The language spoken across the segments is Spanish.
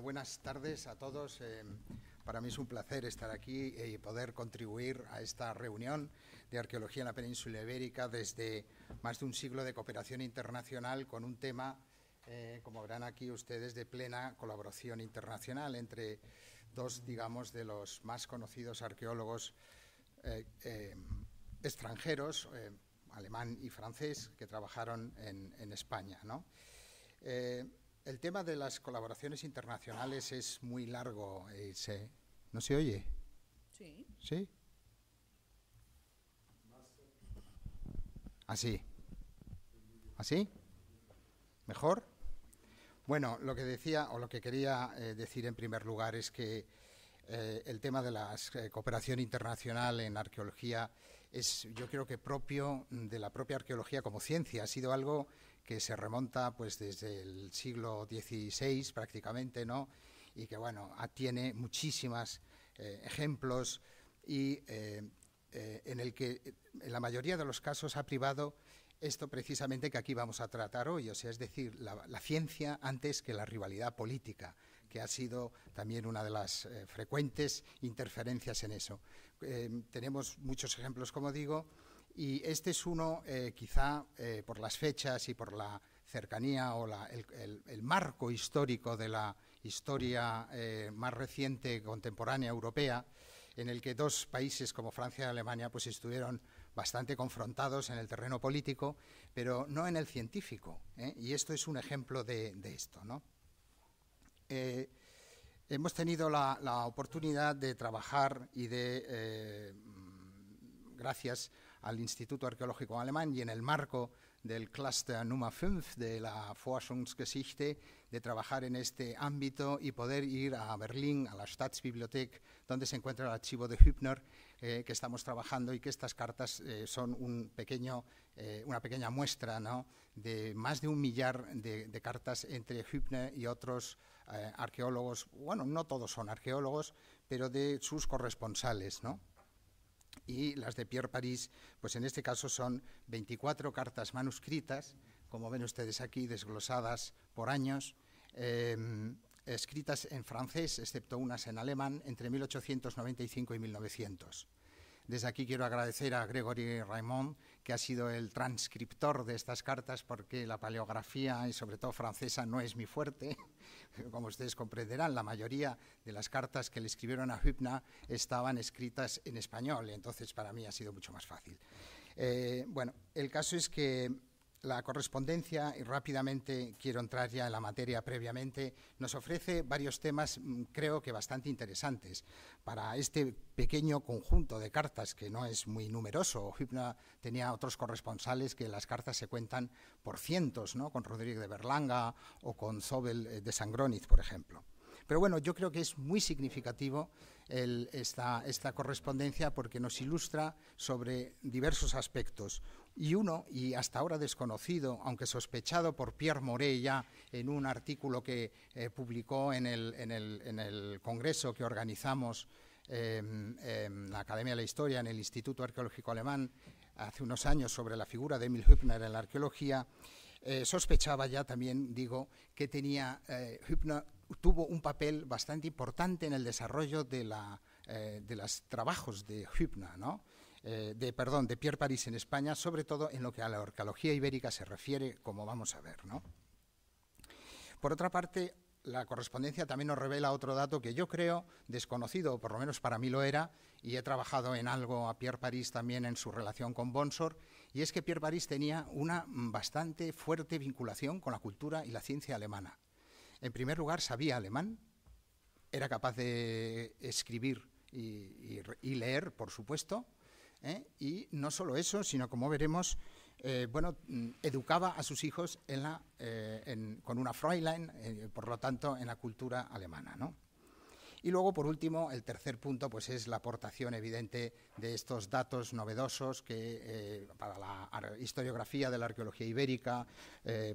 buenas tardes a todos. Eh, para mí es un placer estar aquí eh, y poder contribuir a esta reunión de arqueología en la península ibérica desde más de un siglo de cooperación internacional con un tema, eh, como verán aquí ustedes, de plena colaboración internacional entre dos, digamos, de los más conocidos arqueólogos extranjeros, alemán y francés, que trabajaron en, España. ¿no? El tema de las colaboraciones internacionales es muy largo. Eh, ¿No se oye? Sí. ¿Sí? Así. ¿Así? ¿Mejor? Bueno, lo que decía o lo que quería eh, decir en primer lugar es que eh, el tema de la cooperación internacional en arqueología es, yo creo que propio de la propia arqueología como ciencia. Ha sido algo que se remonta pues desde el siglo XVI prácticamente, ¿no? Y que bueno, tiene muchísimos eh, ejemplos y eh, eh, en el que en la mayoría de los casos ha privado esto precisamente que aquí vamos a tratar hoy, o sea, es decir, la ciencia antes que la rivalidad política, que ha sido también una de las frecuentes interferencias en eso. tenemos muchos ejemplos, como digo, y este es uno, eh, quizá eh, por las fechas y por la cercanía o el, marco histórico de la historia eh, más reciente contemporánea europea, en el que dos países como Francia y Alemania pues estuvieron bastante confrontados en el terreno político, pero no en el científico. Y esto es un ejemplo de, esto. hemos tenido la, oportunidad de trabajar y de, gracias al Instituto Arqueológico Alemán y en el marco del Cluster Nummer 5 de la Forschungsgeschichte, de trabajar en este ámbito y poder ir a Berlín, a la Staatsbibliothek, donde se encuentra el archivo de Hübner eh, que estamos trabajando y que estas cartas eh, son un pequeño, eh, una pequeña muestra de más de un millar de, de cartas entre Hübner y otros arqueólogos, bueno, no todos son arqueólogos, pero de sus corresponsales, ¿no? y las de Pierre París, pues en este caso son 24 cartas manuscritas, como ven ustedes aquí, desglosadas por años, em, escritas en francés, excepto unas en alemán, entre 1895 y 1900. Desde aquí quiero agradecer a Gregory Raymond que ha sido el transcriptor de estas cartas porque la paleografía y sobre todo francesa no es mi fuerte. Como ustedes comprenderán, la mayoría de las cartas que le escribieron a Hübner estaban escritas en español, entonces para mí ha sido mucho más fácil. Eh, bueno, el caso es que la correspondencia, y rápidamente quiero entrar ya en la materia previamente, nos ofrece varios temas mm, creo que bastante interesantes. Para este pequeño conjunto de cartas, que no es muy numeroso, Ojibna tenía otros corresponsales que las cartas se cuentan por cientos, ¿no? con Rodríguez de Berlanga o con Zobel eh, de Sangróniz, por ejemplo. Pero bueno, yo creo que es muy significativo esta, correspondencia porque nos ilustra sobre diversos aspectos. Y uno, y hasta ahora desconocido, aunque sospechado por Pierre Moret ya en un artículo que eh, publicó en el, congreso que organizamos en em, em, la Academia de la Historia, en el Instituto Arqueológico Alemán, hace unos años sobre la figura de Emil Hübner en la arqueología, eh, sospechaba ya también, digo, que tenía eh, Hübner tuvo un papel bastante importante en el desarrollo de, la, eh, de los trabajos de Hübner, eh, de, perdón, de Pierre París en España, sobre todo en lo que a la arqueología ibérica se refiere, como vamos a ver. Por otra parte, la correspondencia también nos revela otro dato que yo creo desconocido, o por lo menos para mí lo era, y he trabajado en algo a Pierre París también en su relación con Bonsor, y es que Pierre París tenía una mm, bastante fuerte vinculación con la cultura y la ciencia alemana. En primer lugar, sabía alemán, era capaz de escribir y, leer, por supuesto, ¿eh? y no solo eso, sino como veremos, eh, bueno, mm, educaba a sus hijos eh, con una Freiland, por lo tanto, en la cultura alemana, ¿no? Y luego, por último, el tercer punto pues es la aportación evidente de estos datos novedosos que para la historiografía de la arqueología ibérica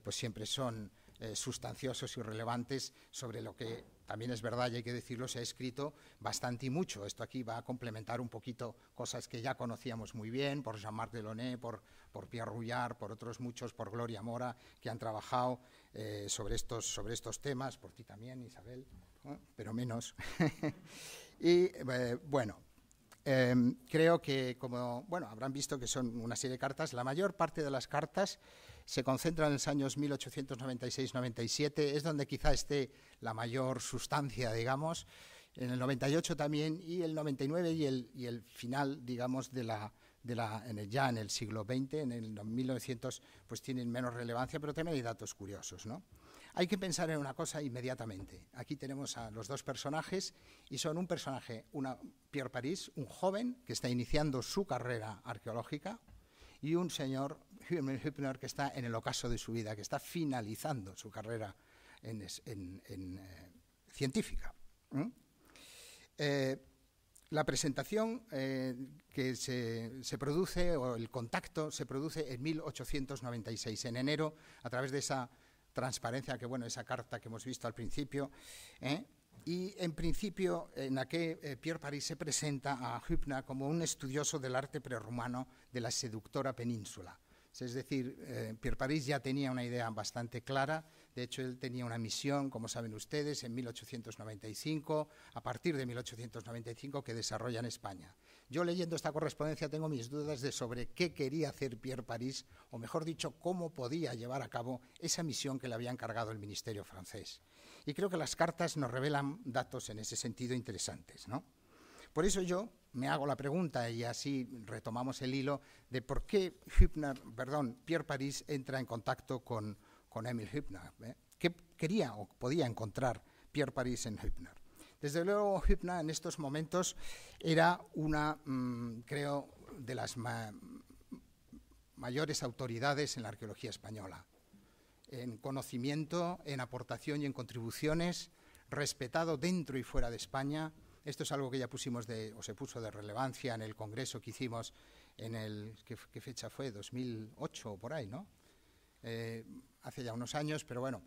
pues siempre son eh, sustanciosos y relevantes sobre lo que también es verdad y hay que decirlo, se ha escrito bastante y mucho. Esto aquí va a complementar un poquito cosas que ya conocíamos muy bien por Jean-Marc Delaunay, por, por Pierre Rouillard, por otros muchos, por Gloria Mora, que han trabajado eh, sobre, estos, sobre estos temas, por ti también, Isabel, pero menos. y eh, bueno, em, creo que como, bueno, habrán visto que son una serie de cartas, la mayor parte de las cartas se concentra en los años 1896-97, es donde quizá esté la mayor sustancia, digamos, en el 98 también y el 99 y el, el final, digamos, de la, de la, ya en el siglo XX, en el 1900, pues tienen menos relevancia, pero también hay datos curiosos, ¿no? Hay que pensar en una cosa inmediatamente. Aquí tenemos a los dos personajes y son un personaje, una, Pierre París, un joven que está iniciando su carrera arqueológica y un señor Hübner, que está en el ocaso de su vida, que está finalizando su carrera eh, científica. Eh, la presentación eh, que se, produce, o el contacto, se produce en 1896, en enero, a través de esa transparencia, que bueno, esa carta que hemos visto al principio. Y en principio, en la que Pierre Paris se presenta a Hübner como un estudioso del arte prerromano de la seductora península es decir, eh, Pierre París ya tenía una idea bastante clara. De hecho, él tenía una misión, como saben ustedes, en 1895, a partir de 1895, que desarrolla en España. Yo leyendo esta correspondencia tengo mis dudas de sobre qué quería hacer Pierre París, o mejor dicho, cómo podía llevar a cabo esa misión que le había encargado el Ministerio francés. Y creo que las cartas nos revelan datos en ese sentido interesantes. ¿no? Por eso yo me hago la pregunta, y así retomamos el hilo, de por qué perdón, Pierre París entra en contacto con, Emil Hübner. ¿eh? ¿Qué quería o podía encontrar Pierre París en Hübner? Desde luego, Hübner en estos momentos era una, mm, creo, de las mayores autoridades en la arqueología española, en conocimiento, en aportación y en contribuciones, respetado dentro y fuera de España, esto es algo que ya pusimos de, o se puso de relevancia en el congreso que hicimos en el, ¿qué, fecha fue? 2008 o por ahí, ¿no? Eh, hace ya unos años, pero bueno,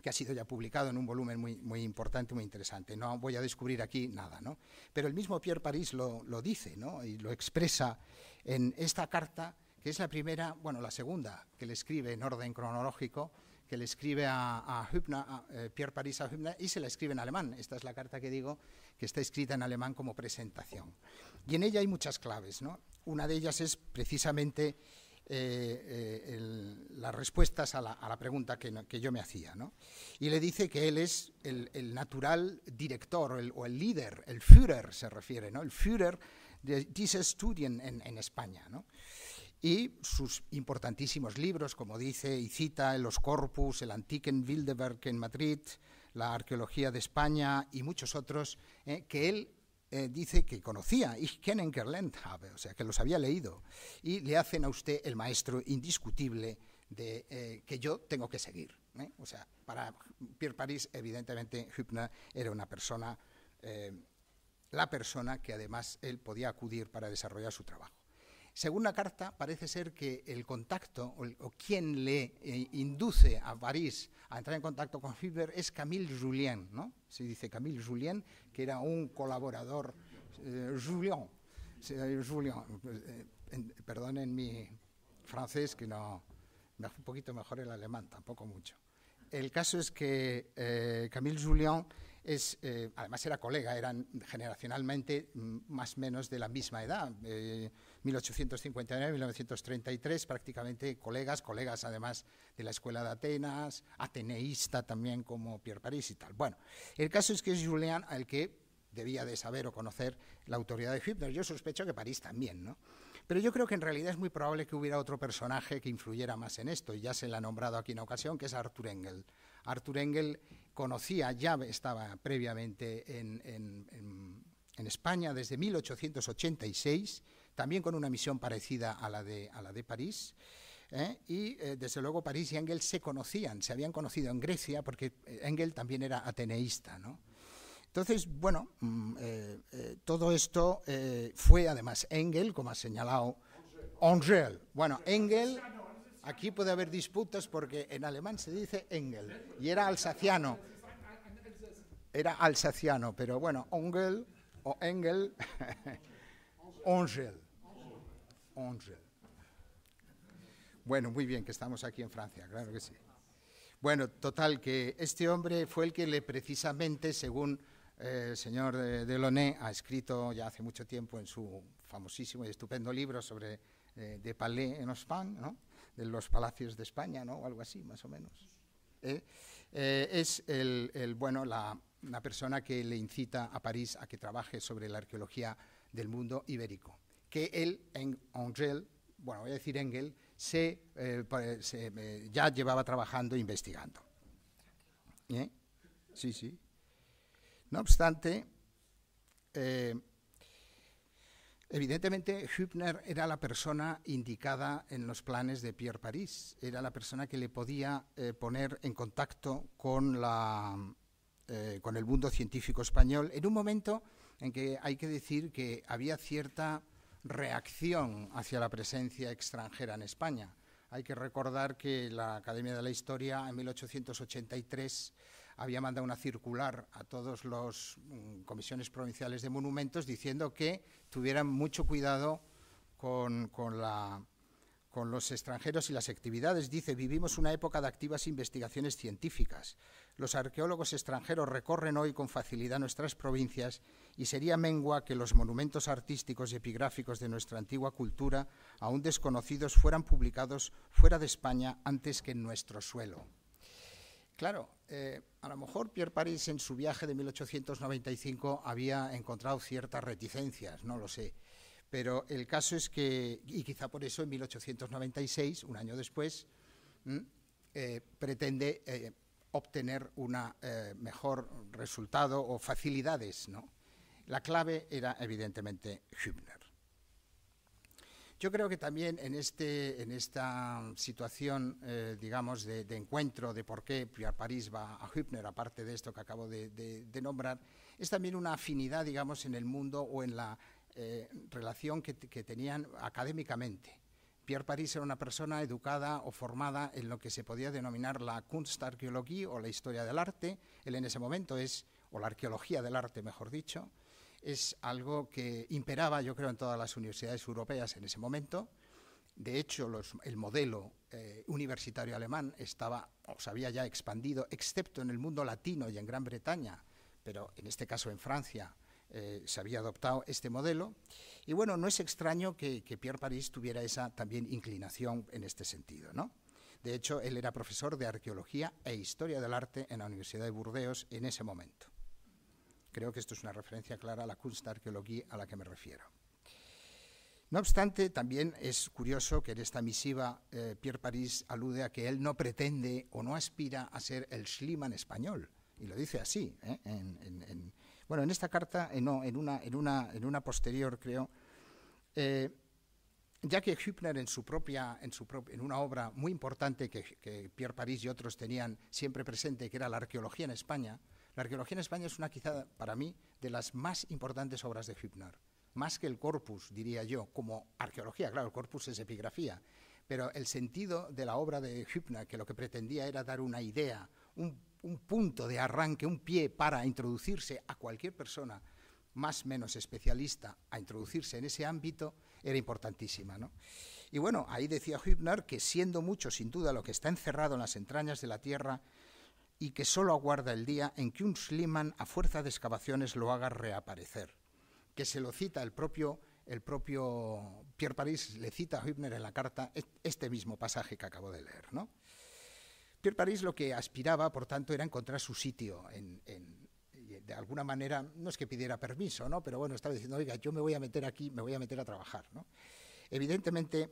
que ha sido ya publicado en un volumen muy, importante, muy interesante. No voy a descubrir aquí nada, ¿no? Pero el mismo Pierre París lo, lo dice, Y lo expresa en esta carta, que es la primera, bueno, la segunda que le escribe en orden cronológico que le escribe a, eh, Pierre París a Hübner y se la escribe en alemán. Esta es la carta que digo que está escrita en alemán como presentación. Y en ella hay muchas claves. ¿no? Una de ellas es precisamente eh, eh, las respuestas a la, pregunta que, yo me hacía. ¿no? Y le dice que él es el, natural director o el líder, el Führer se refiere, ¿no? el Führer de diese Studien en, en España. ¿no? y sus importantísimos libros, como dice y cita en los corpus, el Antiquen Wildeberg en Madrid, la arqueología de España y muchos otros, eh, que él eh, dice que conocía, Ich kennen habe, o sea, que los había leído, y le hacen a usted el maestro indiscutible de eh, que yo tengo que seguir. O sea, para Pierre Paris, evidentemente, Hübner era una persona, la persona que además él podía acudir para desarrollar su trabajo. Según la carta, parece ser que el contacto o, quien le eh, induce a París a entrar en contacto con Fieber es Camille Julien, ¿no? Se dice Camille Julien, que era un colaborador, eh, Julien, pues, eh, perdonen mi francés, que no, un poquito mejor el alemán, tampoco mucho. El caso es que Camille Julien es, además era colega, eran generacionalmente mm, más o menos de la misma edad. 1859-1933, prácticamente colegas, colegas además de la Escuela de Atenas, ateneísta también como Pierre París y tal. Bueno, el caso es que es Julián al que debía de saber o conocer la autoridad de Hübner. Yo sospecho que París también, ¿no? Pero yo creo que en realidad es muy probable que hubiera otro personaje que influyera más en esto, y ya se le ha nombrado aquí en ocasión, que es Arthur Engel. Arthur Engel conocía, ya estaba previamente en, en España desde 1886 también con una misión parecida a la de, a la de París. ¿eh? y eh, desde luego París y Engel se conocían, se habían conocido en Grecia porque eh, Engel también era ateneísta. ¿no? Entonces, bueno, mm, todo esto fue además Engel, como ha señalado Angel. Bueno, Engel, aquí puede haber disputas porque en alemán se dice Engel y era alsaciano. Era alsaciano, pero bueno, Engel o Engel, Angel. Bueno, muy bien, que estamos aquí en Francia, claro que sí. Bueno, total, que este hombre fue el que le precisamente, según eh, el señor Delaunay ha escrito ya hace mucho tiempo en su famosísimo y estupendo libro sobre eh, de Palais en España, ¿no? de los palacios de España, ¿no? o algo así, más o menos. ¿eh? es el, bueno, la, persona que le incita a París a que trabaje sobre la arqueología del mundo ibérico que él, en Angel, bueno, voy a decir Engel, se, eh, se eh, ya llevaba trabajando e investigando. ¿Eh? Sí, sí. No obstante, eh, evidentemente Hübner era la persona indicada en los planes de Pierre París, era la persona que le podía poner en contacto con, la, con el mundo científico español en un momento en que hay que decir que había cierta reacción hacia la presencia extranjera en España. Hay que recordar que la Academia de la Historia en 1883 había mandado una circular a todas las mm, comisiones provinciales de monumentos diciendo que tuvieran mucho cuidado con los extranjeros y las actividades. Dice, vivimos una época de activas investigaciones científicas. Los arqueólogos extranjeros recorren hoy con facilidad nuestras provincias y sería mengua que los monumentos artísticos y epigráficos de nuestra antigua cultura, aún desconocidos, fueran publicados fuera de España antes que en nuestro suelo. Claro, eh, a lo mejor Pierre París en su viaje de 1895 había encontrado ciertas reticencias, no lo sé. Pero el caso es que, y quizá por eso en 1896, un año después, mm, eh, pretende eh, obtener un eh, mejor resultado o facilidades. ¿no? La clave era evidentemente Hübner. Yo creo que también en, este, en esta situación, eh, digamos, de, encuentro de por qué París va a Hübner, aparte de esto que acabo de, nombrar, es también una afinidad, digamos, en el mundo o en la eh, relación que tenían académicamente. Pierre París era una persona educada o formada en lo que se podía denominar la Kunstarchäologie o la historia del arte. Él en ese momento es, o la arqueología del arte, mejor dicho, es algo que imperaba, yo creo, en todas las universidades europeas en ese momento. De hecho, el modelo eh, universitario alemán estaba, o se había ya expandido, excepto en el mundo latino y en Gran Bretaña, pero en este caso en Francia eh, se había adoptado este modelo. Y bueno, no es extraño que, Pierre París tuviera esa también inclinación en este sentido, ¿no? De hecho, él era profesor de arqueología e historia del arte en la Universidad de Burdeos en ese momento. Creo que esto es una referencia clara a la arqueología a la que me refiero. No obstante, también es curioso que en esta misiva eh, Pierre París alude a que él no pretende o no aspira a ser el Schliemann español, y lo dice así, ¿eh? en, bueno, en esta carta, eh, no, en una, una, una posterior, creo, ya eh, que Hübner en su propia, una obra muy importante que, que, Pierre París y otros tenían siempre presente, que era la arqueología en España, la arqueología en España es una quizá para mí de las más importantes obras de Hübner, más que el corpus, diría yo, como arqueología, claro, el corpus es epigrafía, pero el sentido de la obra de Hübner, que lo que pretendía era dar una idea, un un punto de arranque, un pie para introducirse a cualquier persona más menos especialista a introducirse en ese ámbito era importantísima. ¿no? Y bueno, ahí decía Hübner que siendo mucho sin duda lo que está encerrado en las entrañas de la Tierra y que solo aguarda el día en que un Schliemann a fuerza de excavaciones lo haga reaparecer, que se lo cita el propio, el propio Pierre París, le cita a Hübner en la carta este mismo pasaje que acabo de leer. ¿no? Pierre París lo que aspiraba, por tanto, era encontrar su sitio de alguna manera, no es que pidiera permiso, ¿no? pero bueno, estaba diciendo, oiga, yo me voy a meter aquí, me voy a meter a trabajar. ¿no? Evidentemente,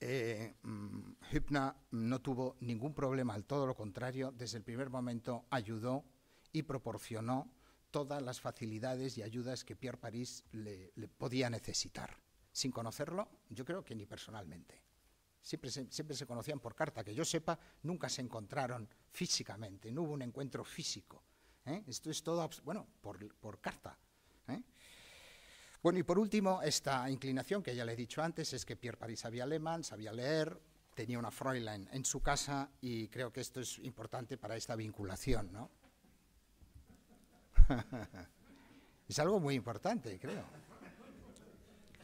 eh, mm, Hübner no tuvo ningún problema, al todo lo contrario, desde el primer momento ayudó y proporcionó todas las facilidades y ayudas que Pierre París le podía necesitar, sin conocerlo, yo creo que ni personalmente. Siempre se, conocían por carta, que yo sepa, nunca se encontraron físicamente, no hubo un encuentro físico. ¿eh? Esto es todo, bueno, por, carta. ¿eh? Bueno, y por último, esta inclinación que ya le he dicho antes es que Pierre Paris sabía alemán, sabía leer, tenía una Freulein en su casa y creo que esto es importante para esta vinculación, ¿no? es algo muy importante, creo.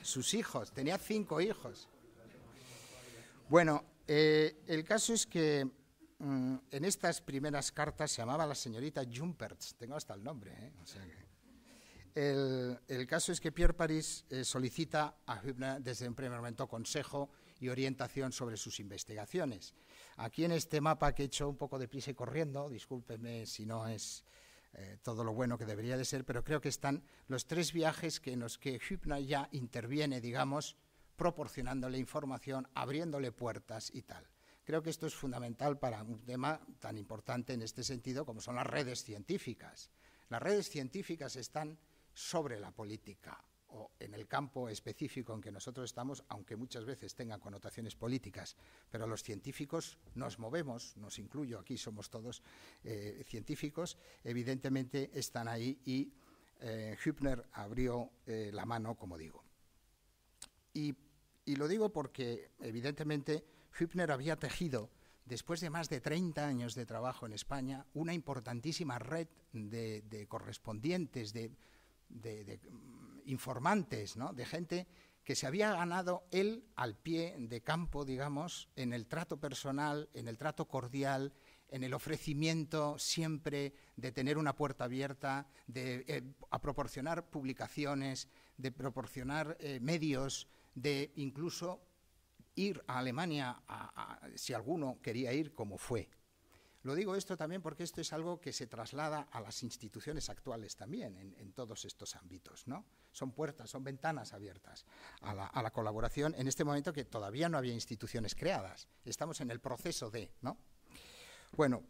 Sus hijos, tenía cinco hijos. Bueno, eh, el caso es que mm, en estas primeras cartas se llamaba la señorita Jumperts, tengo hasta el nombre. ¿eh? el, caso es que Pierre Paris eh, solicita a Hübner desde un primer momento consejo y orientación sobre sus investigaciones. Aquí en este mapa que he hecho un poco de y corriendo, discúlpeme si no es eh, todo lo bueno que debería de ser, pero creo que están los tres viajes que en los que Hübner ya interviene, digamos, proporcionándole información, abriéndole puertas y tal. Creo que esto es fundamental para un tema tan importante en este sentido como son las redes científicas. Las redes científicas están sobre la política o en el campo específico en que nosotros estamos, aunque muchas veces tengan connotaciones políticas, pero los científicos nos movemos, nos incluyo, aquí somos todos eh, científicos, evidentemente están ahí y eh, Hübner abrió eh, la mano, como digo. Y y lo digo porque, evidentemente, Hübner había tejido, después de más de 30 años de trabajo en España, una importantísima red de, correspondientes, de, mm, informantes, ¿no? de gente que se había ganado él al pie de campo, digamos, en el trato personal, en el trato cordial, en el ofrecimiento siempre de tener una puerta abierta, de eh, a proporcionar publicaciones, de proporcionar eh, medios, de incluso ir a Alemania si alguno quería ir como fue. Lo digo esto también porque esto es algo que se traslada a las instituciones actuales también en, todos estos ámbitos. ¿no? Son puertas, son ventanas abiertas a la, colaboración en este momento que todavía no había instituciones creadas. Estamos en el proceso de. ¿no? Bueno,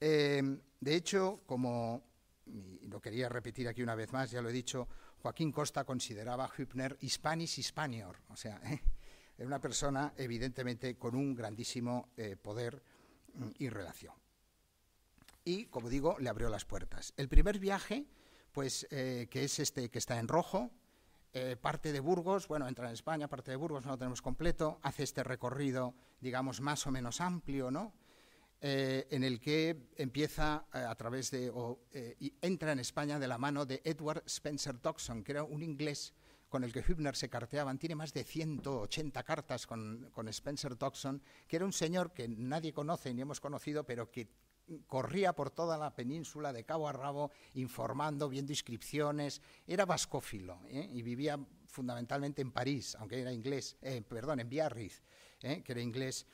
eh, de hecho, como lo quería repetir aquí una vez más, ya lo he dicho, Joaquín Costa consideraba a Hübner hispanis hispanior, o sea, ¿eh? una persona evidentemente con un grandísimo eh, poder mm, y relación. Y, como digo, le abrió las puertas. El primer viaje, pues, eh, que es este que está en rojo, eh, parte de Burgos, bueno, entra en España, parte de Burgos, no lo tenemos completo, hace este recorrido, digamos, más o menos amplio, ¿no? Eh, en el que empieza eh, a través de, o, eh, entra en España de la mano de Edward Spencer Dockson, que era un inglés con el que Hübner se carteaban, tiene más de 180 cartas con, con Spencer Dockson, que era un señor que nadie conoce ni hemos conocido, pero que corría por toda la península de cabo a rabo informando, viendo inscripciones, era vascófilo y vivía fundamentalmente en París, aunque era inglés, perdón, en Biarritz, que era inglés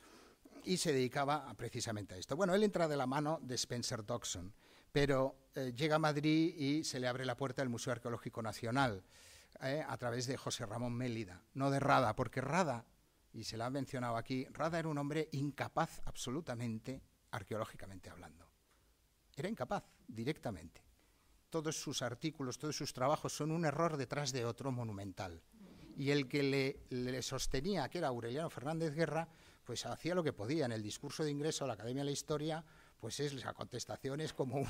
y se dedicaba precisamente a esto. Bueno, él entra de la mano de Spencer Duxon pero eh, llega a Madrid y se le abre la puerta del Museo Arqueológico Nacional eh, a través de José Ramón Mélida, no de Rada, porque Rada, y se la ha mencionado aquí, Rada era un hombre incapaz absolutamente arqueológicamente hablando. Era incapaz directamente. Todos sus artículos, todos sus trabajos son un error detrás de otro monumental. Y el que le sostenía, que era Aureliano Fernández Guerra, pues hacía lo que podía. En el discurso de ingreso a la Academia de la Historia, pues es, la contestación es como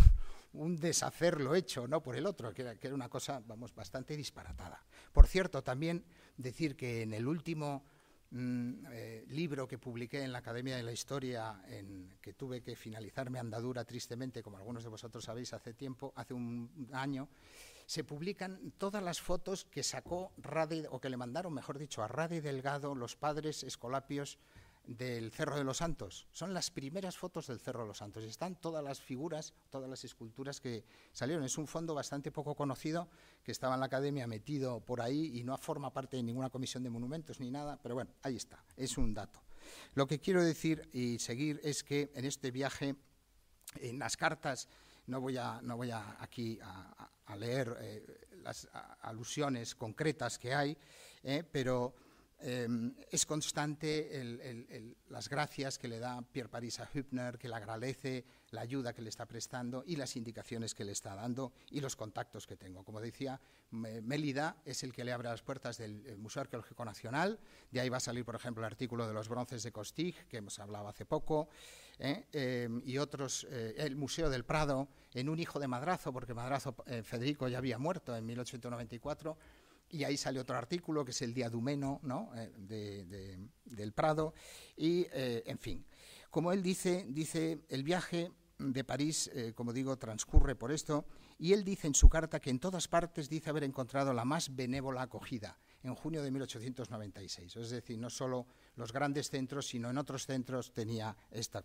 un, deshacer lo hecho, no por el otro, que era, una cosa, vamos, bastante disparatada. Por cierto, también decir que en el último mm, eh, libro que publiqué en la Academia de la Historia, en, que tuve que finalizarme mi andadura tristemente, como algunos de vosotros sabéis, hace tiempo, hace un año, se publican todas las fotos que sacó Rade, o que le mandaron, mejor dicho, a Rade Delgado, los padres Escolapios del Cerro de los Santos. Son las primeras fotos del Cerro de los Santos. Están todas las figuras, todas las esculturas que salieron. Es un fondo bastante poco conocido que estaba en la academia metido por ahí y no forma parte de ninguna comisión de monumentos ni nada, pero bueno, ahí está, es un dato. Lo que quiero decir y seguir es que en este viaje, en las cartas, no voy, a, no voy aquí a, leer eh, las alusiones concretas que hay, eh, pero Em, es constante las gracias que le da Pierre París a Hübner, que le agradece la ayuda que le está prestando y las indicaciones que le está dando y los contactos que tengo. Como decía, Mélida es el que le abre las puertas del eh, Museo Arqueológico Nacional, de ahí va a salir, por ejemplo, el artículo de los bronces de Costig, que hemos hablado hace poco, eh, em, y otros, eh, el Museo del Prado, en un hijo de Madrazo, porque Madrazo, Federico ya había muerto en 1894, y ahí sale otro artículo que es el diadumeno ¿no? Eh, del Prado, y eh, en fin. Como él dice, dice el viaje de París, eh, como digo, transcurre por esto, y él dice en su carta que en todas partes dice haber encontrado la más benévola acogida en junio de 1896. Es decir, no solo los grandes centros, sino en otros centros tenía esta,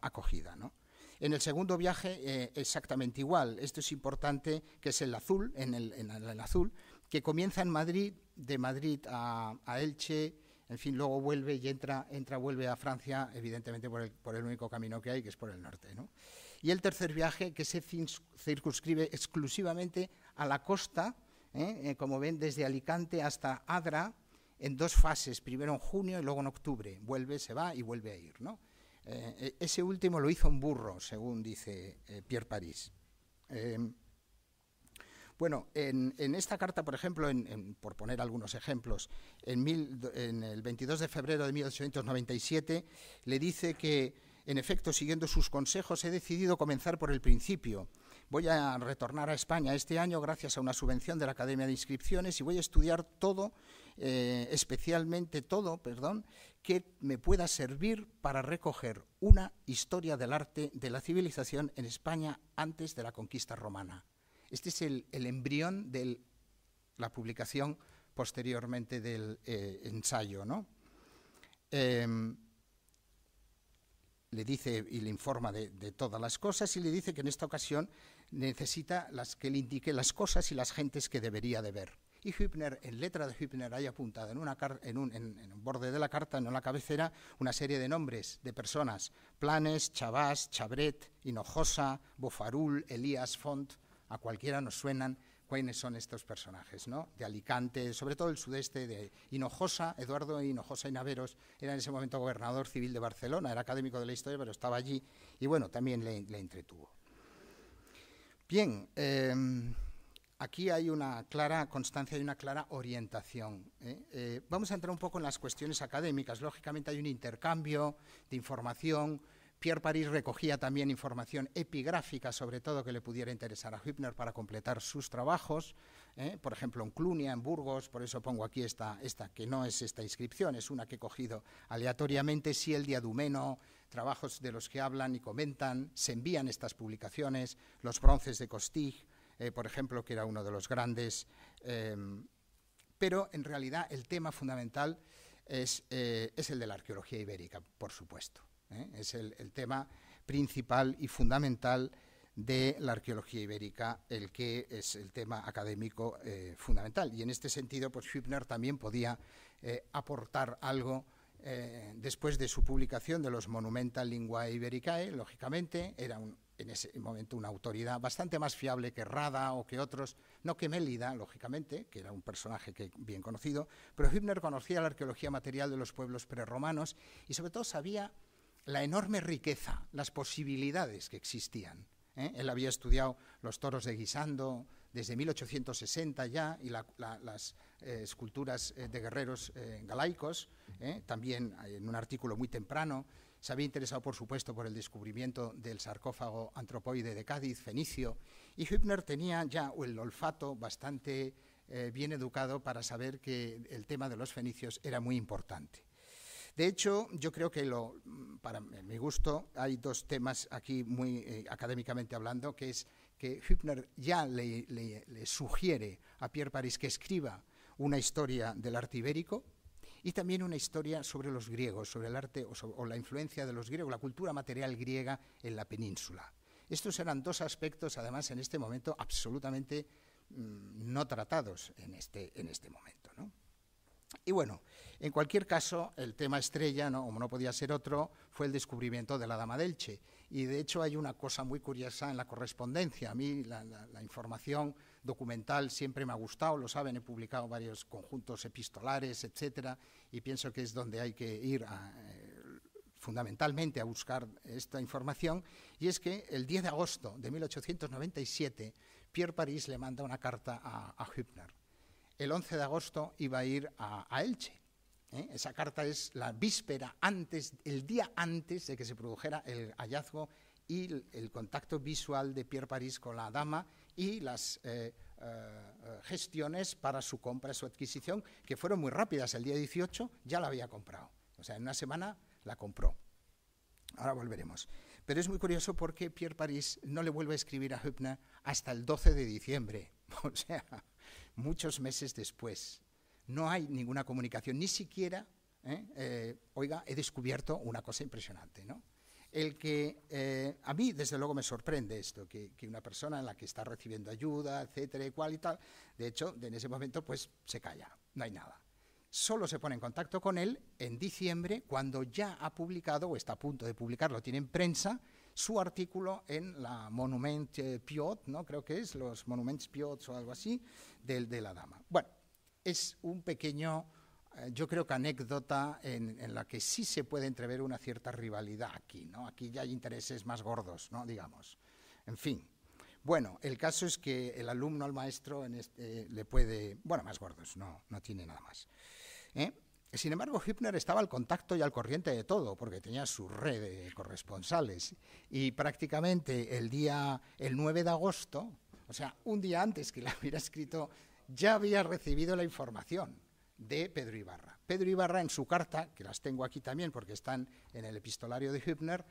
acogida. ¿no? En el segundo viaje, exactamente igual. Esto es importante, que es el azul, en el, en el azul, que comienza en Madrid, de Madrid a, Elche, en fin, luego vuelve y entra, entra, vuelve a Francia, evidentemente por el, único camino que hay, que es por el norte. ¿no? Y el tercer viaje, que se circunscribe exclusivamente a la costa, ¿eh? Eh, como ven, desde Alicante hasta Adra, en dos fases, primero en junio y luego en octubre. Vuelve, se va y vuelve a ir. ¿no? Eh, ese último lo hizo un burro, según dice Pierre París. Bueno, en, esta carta, por ejemplo, por poner algunos ejemplos, en, el 22 de febrero de 1897 le dice que, en efecto, siguiendo sus consejos, he decidido comenzar por el principio. Voy a retornar a España este año gracias a una subvención de la Academia de Inscripciones y voy a estudiar todo, eh, especialmente todo, perdón, que me pueda servir para recoger una historia del arte de la civilización en España antes de la conquista romana. Este es el, embrión de la publicación posteriormente del eh, ensayo. ¿no? Em, le dice y le informa de, todas las cosas y le dice que en esta ocasión necesita las que le indique las cosas y las gentes que debería de ver. Y Hübner, en letra de Hübner, hay apuntado en, una en, un, borde de la carta, en la cabecera, una serie de nombres de personas, Planes, Chavás, Chabret, Hinojosa, Bofarul, Elías Font, a cualquiera nos suenan cuáles son estos personajes, ¿no? De Alicante, sobre todo el sudeste de Hinojosa, Eduardo Hinojosa y Naveros era en ese momento gobernador civil de Barcelona, era académico de la historia, pero estaba allí y bueno, también le, entretuvo. Bien, em, aquí hay una clara constancia y una clara orientación. ¿eh? Eh, vamos a entrar un poco en las cuestiones académicas. Lógicamente hay un intercambio de información, Pierre París recogía también información epigráfica, sobre todo que le pudiera interesar a Hübner para completar sus trabajos, ¿eh? por ejemplo en Clunia, en Burgos, por eso pongo aquí esta, que no es esta inscripción, es una que he cogido aleatoriamente, si el diadumeno, trabajos de los que hablan y comentan, se envían estas publicaciones, los bronces de Costig, eh, por ejemplo, que era uno de los grandes, em, pero en realidad el tema fundamental eh, es el de la arqueología ibérica, por supuesto. ¿eh? Es el, tema principal y fundamental de la arqueología ibérica, el que es el tema académico eh, fundamental. Y en este sentido, pues Hübner también podía eh, aportar algo después de su publicación de los Monumenta Lingua Ibericae, lógicamente, era en ese momento una autoridad bastante más fiable que Rada o que otros, no que Mélida, lógicamente, que era un personaje que, bien conocido, pero Hübner conocía la arqueología material de los pueblos preromanos y sobre todo sabía la enorme riqueza, las posibilidades que existían. ¿eh? Él había estudiado los toros de Guisando desde 1860 ya y las eh, esculturas eh, de guerreros galaicos, también en un artículo muy temprano. Se había interesado, por supuesto, por el descubrimiento del sarcófago antropoide de Cádiz, fenicio, y Hübner tenía ya el olfato bastante bien educado para saber que el tema de los fenicios era muy importante. De hecho, yo creo que mm, para mi gusto hay dos temas aquí muy eh, académicamente hablando, que es que Hübner ya le, sugiere a Pierre Paris que escriba una historia del arte ibérico y también una historia sobre los griegos, sobre el arte o, la influencia de los griegos, la cultura material griega en la península. Estos eran dos aspectos, además, en este momento absolutamente mm, no tratados en este, en este momento. Y bueno, en cualquier caso, el tema estrella, como no podía ser otro, fue el descubrimiento de la Dama delche. Y de hecho hay una cosa muy curiosa en la correspondencia. A mí la, información documental siempre me ha gustado, lo saben, he publicado varios conjuntos epistolares, etcétera, y pienso que es donde hay que ir eh, fundamentalmente a buscar esta información. Y es que el 10 de agosto de 1897, Pierre París le manda una carta a Hübner el 11 de agosto iba a ir a, Elche. ¿eh? Esa carta es la víspera antes, el día antes de que se produjera el hallazgo y el, contacto visual de Pierre París con la dama y las eh, eh, gestiones para su compra, su adquisición, que fueron muy rápidas. El día 18 ya la había comprado. O sea, en una semana la compró. Ahora volveremos. Pero es muy curioso porque Pierre París no le vuelve a escribir a Hübner hasta el 12 de diciembre. O sea, muchos meses después. No hay ninguna comunicación, ni siquiera, ¿eh? Eh, oiga, he descubierto una cosa impresionante, ¿no? El que eh, a mí, desde luego, me sorprende esto, que, que, una persona en la que está recibiendo ayuda, etcétera, cual y tal, de hecho, en ese momento, pues se calla, no hay nada. Solo se pone en contacto con él en diciembre, cuando ya ha publicado o está a punto de publicarlo, tiene en prensa, su artículo en la Monument Piot, ¿no? creo que es, los Monuments Piot o algo así, del, de la dama. Bueno, es un pequeño, eh, yo creo que anécdota en, la que sí se puede entrever una cierta rivalidad aquí, ¿no? Aquí ya hay intereses más gordos, ¿no? Digamos. En fin. Bueno, el caso es que el alumno al maestro en este, eh, le puede, bueno, más gordos, no, no tiene nada más. ¿Eh? Sin embargo, Hübner estaba al contacto y al corriente de todo, porque tenía su red de corresponsales. Y prácticamente el día, el 9 de agosto, o sea, un día antes que la hubiera escrito, ya había recibido la información de Pedro Ibarra. Pedro Ibarra en su carta, que las tengo aquí también porque están en el epistolario de Hübner,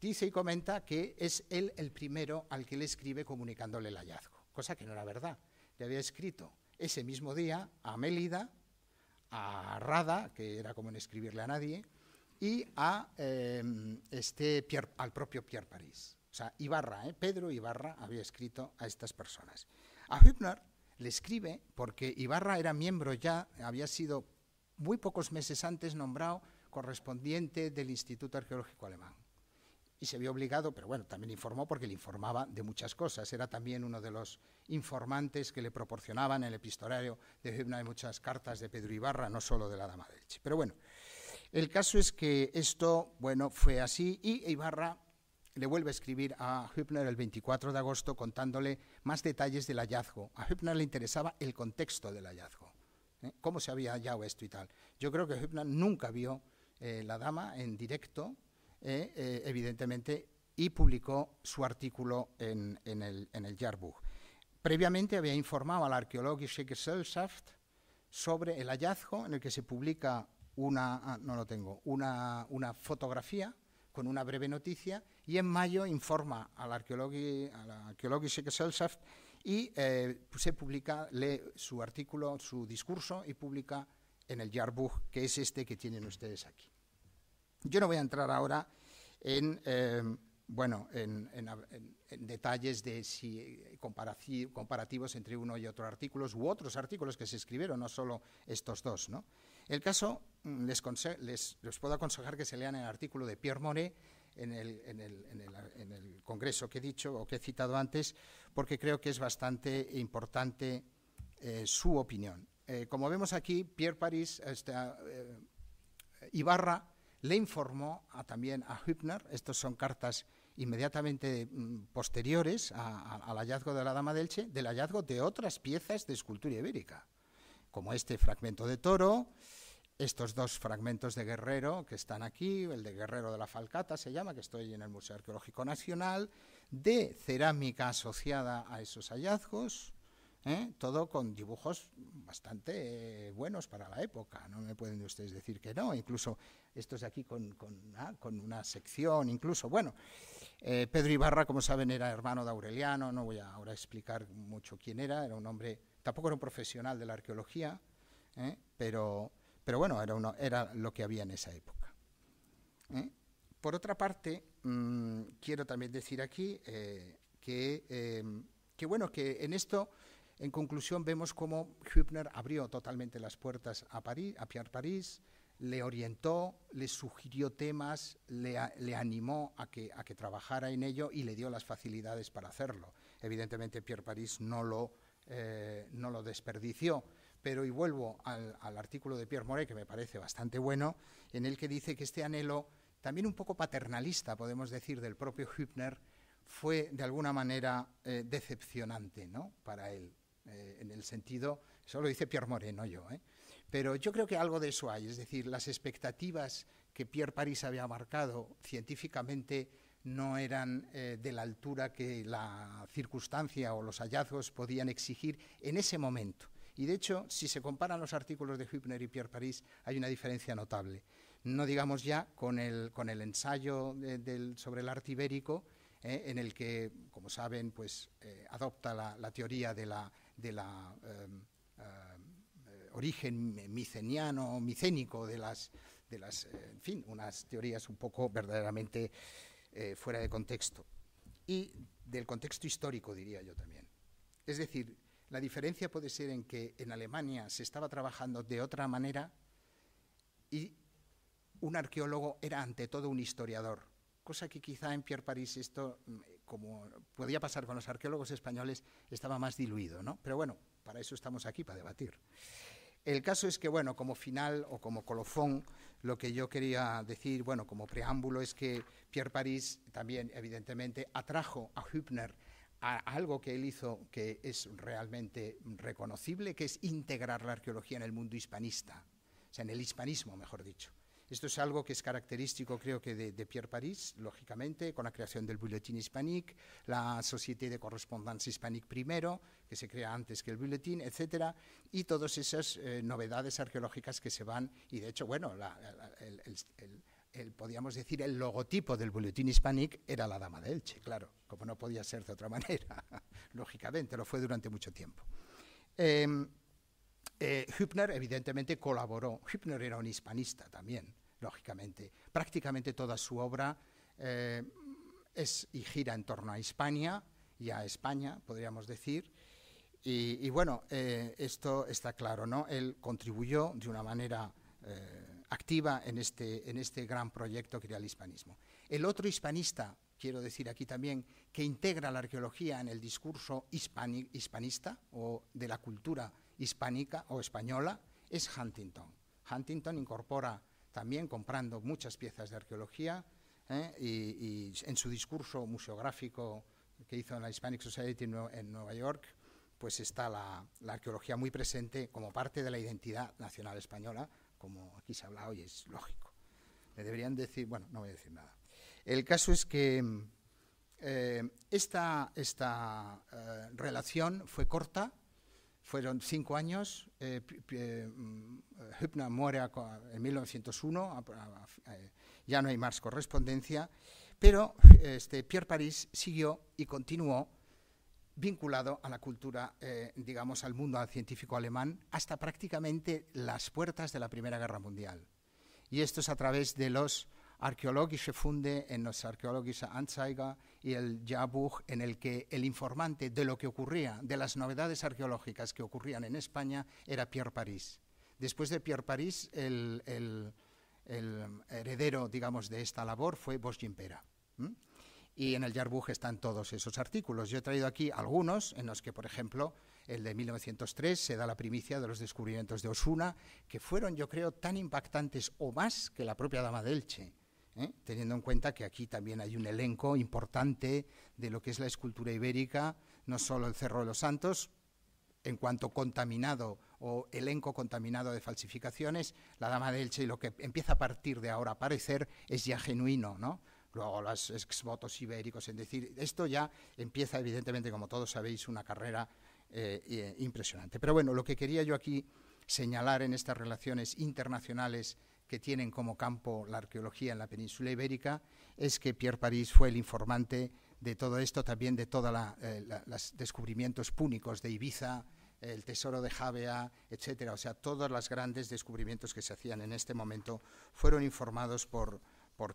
dice y comenta que es él el primero al que le escribe comunicándole el hallazgo, cosa que no era verdad. Le había escrito ese mismo día a Melida a Rada, que era como no escribirle a nadie, y a, em, este al propio Pierre París. O sea, Ibarra, ¿eh? Pedro Ibarra había escrito a estas personas. A Hübner le escribe porque Ibarra era miembro ya, había sido muy pocos meses antes nombrado correspondiente del Instituto Arqueológico Alemán y se vio obligado, pero bueno, también informó porque le informaba de muchas cosas. Era también uno de los informantes que le proporcionaban el epistolario de Hübner de muchas cartas de Pedro Ibarra, no solo de la Dama de Leche. Pero bueno, el caso es que esto, bueno, fue así y Ibarra le vuelve a escribir a Hübner el 24 de agosto contándole más detalles del hallazgo. A Hübner le interesaba el contexto del hallazgo, ¿eh? cómo se había hallado esto y tal. Yo creo que Hübner nunca vio eh, la dama en directo, eh, eh, evidentemente, y publicó su artículo en, el, en Previamente había informado al arqueologische Gesellschaft sobre el hallazgo en el que se publica una, ah, no lo tengo, una, una, fotografía con una breve noticia y en mayo informa al arqueologische Gesellschaft y eh, se publica, lee su artículo, su discurso y publica en el Yearbook, que es este que tienen ustedes aquí. Yo no voy a entrar ahora en, eh, bueno, en, detalles de si eh, comparativos entre uno y otro artículo u otros artículos que se escribieron, no solo estos dos. ¿no? El caso, mm, les, puedo aconsejar que se lean el artículo de Pierre Monet en el, Congreso que he dicho o que he citado antes, porque creo que es bastante importante eh, su opinión. como vemos aquí, Pierre París, y Barra, Ibarra le informó también a Hübner, estas son cartas inmediatamente mm, posteriores al hallazgo de la Dama del Che, del hallazgo de otras piezas de escultura ibérica, como este fragmento de toro, estos dos fragmentos de guerrero que están aquí, el de guerrero de la Falcata se llama, que estoy en el Museo Arqueológico Nacional, de cerámica asociada a esos hallazgos, ¿eh? todo con dibujos bastante eh, buenos para la época, no me pueden ustedes decir que no, incluso estos de aquí con, ah, una sección, incluso, bueno, eh, Pedro Ibarra, como saben, era hermano de Aureliano, no voy a ahora explicar mucho quién era, era un hombre, tampoco era un profesional de la arqueología, pero, pero bueno, era, uno, era lo que había en esa época. Por otra parte, mm, quiero también decir aquí que, que, bueno, que en esto en conclusión, vemos cómo Hübner abrió totalmente las puertas a, París, a Pierre París, le orientó, le sugirió temas, le, animó a que, a que, trabajara en ello y le dio las facilidades para hacerlo. Evidentemente, Pierre París no lo, eh, desperdició, pero y vuelvo al, artículo de Pierre Moret, que me parece bastante bueno, en el que dice que este anhelo, también un poco paternalista, podemos decir, del propio Hübner, fue de alguna manera eh, decepcionante ¿no? para él. Eh, en el sentido, eso lo dice Pierre Moreno yo, ¿eh? pero yo creo que algo de eso hay, es decir, las expectativas que Pierre París había marcado científicamente no eran eh, de la altura que la circunstancia o los hallazgos podían exigir en ese momento. Y de hecho, si se comparan los artículos de Hübner y Pierre París, hay una diferencia notable. No digamos ya con el, con el ensayo sobre el arte ibérico, en el que, como saben, pues, adopta la, teoría de la de la em, eh, origen miceniano, micénico de las, de las, eh, en fin, unas teorías un poco verdaderamente eh, fuera de contexto. Y del contexto histórico, diría yo también. Es decir, la diferencia puede ser en que en Alemania se estaba trabajando de otra manera y un arqueólogo era ante todo un historiador, cosa que quizá en Pierre París esto mm, como podía pasar con los arqueólogos españoles, estaba más diluido, ¿no? Pero bueno, para eso estamos aquí, para debatir. El caso es que, bueno, como final o como colofón, lo que yo quería decir, bueno, como preámbulo, es que Pierre París también, evidentemente, atrajo a Hübner a algo que él hizo que es realmente reconocible, que es integrar la arqueología en el mundo hispanista, o sea, en el hispanismo, mejor dicho. Esto es algo que es característico, creo que, de, Pierre París, lógicamente, con la creación del Bulletin Hispanique, la Société de Correspondance Hispanique primero, que se crea antes que el Bulletin, etcétera, y todas esas eh, novedades arqueológicas que se van, y de hecho, bueno, podríamos decir, el logotipo del Bulletin Hispanique era la Dama de Elche, claro, como no podía ser de otra manera, lógicamente, lo fue durante mucho tiempo. Em, eh, Hübner, evidentemente, colaboró. Hübner era un hispanista también, lógicamente. Prácticamente toda su obra eh, es y gira en torno a Hispania y a España, podríamos decir. Y, bueno, eh, esto está claro, ¿no? Él contribuyó de una manera eh, activa en este, en este gran proyecto que era el hispanismo. El otro hispanista, quiero decir aquí también, que integra la arqueología en el discurso hispanista o de la cultura hispánica o española, es Huntington. Huntington incorpora también comprando muchas piezas de arqueología ¿eh? y, en su discurso museográfico que hizo en la Hispanic Society en Nueva York, pues está la, arqueología muy presente como parte de la identidad nacional española, como aquí se ha hablado y es lógico. Le deberían decir, bueno, no voy a decir nada. El caso es que eh, esta, esta eh, relación fue corta, fueron cinco años, eh, eh, mm, Hübner muere en 1901, eh, ya no hay más correspondencia, pero este, Pierre París siguió y continuó vinculado a la cultura, digamos, al mundo científico alemán, hasta prácticamente las puertas de la Primera Guerra Mundial. Y esto es a través de los se Funde en los Archäologische Anzeiger, y el Jabug, en el que el informante de lo que ocurría, de las novedades arqueológicas que ocurrían en España, era Pierre París. Después de Pierre París, el, heredero, digamos, de esta labor fue Bosch Impera. y en el jarbuch están todos esos artículos. Yo he traído aquí algunos en los que, por ejemplo, el de 1903 se da la primicia de los descubrimientos de Osuna, que fueron, yo creo, tan impactantes o más que la propia Dama de Elche. ¿eh? teniendo en cuenta que aquí también hay un elenco importante de lo que es la escultura ibérica, no solo el Cerro de los Santos, en cuanto contaminado o elenco contaminado de falsificaciones, la Dama de Elche y lo que empieza a partir de ahora a aparecer es ya genuino, ¿no? Luego los exvotos ibéricos, es decir, esto ya empieza evidentemente, como todos sabéis, una carrera eh, eh, impresionante. Pero bueno, lo que quería yo aquí señalar en estas relaciones internacionales que tienen como campo la arqueología en la península ibérica es que Pierre París fue el informante de todo esto, también de todos eh, los descubrimientos púnicos de Ibiza, el tesoro de Javea, etcétera. O sea, todos los grandes descubrimientos que se hacían en este momento fueron informados por,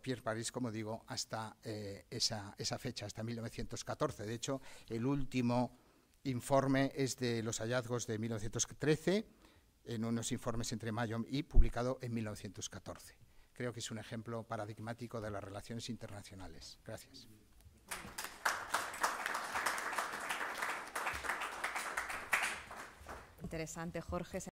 Pierre París, como digo, hasta eh, esa, esa, fecha, hasta 1914. De hecho, el último informe es de los hallazgos de 1913 en unos informes entre mayo y publicado en 1914. Creo que es un ejemplo paradigmático de las relaciones internacionales. Gracias. Interesante, Jorge.